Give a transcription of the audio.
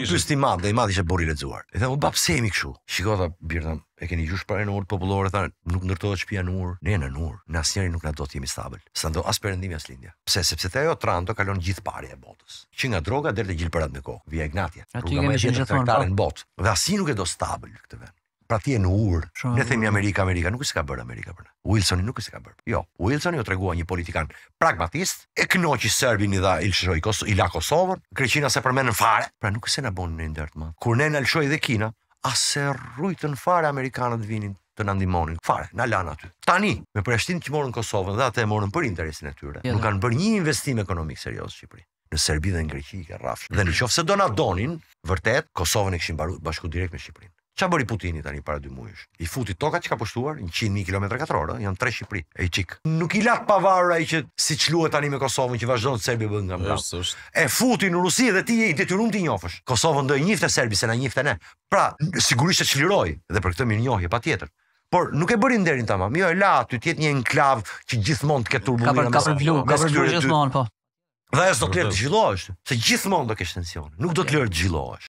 Një pyst i madh, i madh ishte borri lexuar. I thënë, "Po pse jemi kështu?" Shikota birtham, e keni gjush parë në urt popullore, thënë, "Nuk ndërtohet shtëpia në urt, ne në urt, në asnjëri nuk na do të jemi stabil." Sa do as perëndimi as lindja. Pse? Sepse te ajo tranto kalon gjithë parja e botës. Që nga droga deri te gjilpërat me kokë, via Ignatia. rruga kemi gjithë thonë në botë. Dhe asnjë nuk e do stabil këtë vend demokracie në ur. Pra, ne themi po. Amerika, Amerika, nuk e ka bërë Amerika për në Wilsoni nuk e ka bërë. Jo, Wilsoni u tregua një politikan pragmatist, e që Serbin i dha i i la Kosovën, Greqina sa përmenë në fare. Pra nuk s'e na bën në ndër të Kur ne na lëshoj dhe Kina, as e në fare amerikanët vinin të na ndihmonin. Fare, na lan aty. Tani me përshtin që morën Kosovën dhe atë e morën për interesin e tyre. Nuk kanë bërë një investim ekonomik serioz në Shqipëri në Serbi dhe në Greqi i ka Dhe në qofë se do na donin, vërtet, Kosovën e këshim bashku direkt me Shqipërin. Çfarë bëri Putini tani para dy muajsh? I futi tokat që ka pushtuar 100.000 km 2 janë tre Shqipëri. E çik. Nuk i la pa varur ai që siç luhet tani me Kosovën që vazhdon Serbia bën nga mbrapa. E futi në Rusi dhe ti je i detyruar të njohësh. Kosova ndoi njëftë Serbia, se na njëftë ne. Pra, sigurisht e çliroi dhe për këtë mirënjohje patjetër. Por nuk e bërin derin tama. Mi jo e la, ty tjetë një enklav që gjithmonë të këtë turbulina. Ka për, vlu, ka për vlu gjithmon, po. Dhe e së të lërë të gjilohështë. Se gjithmon do kështë tensionë. Nuk do të lërë të gjilohështë.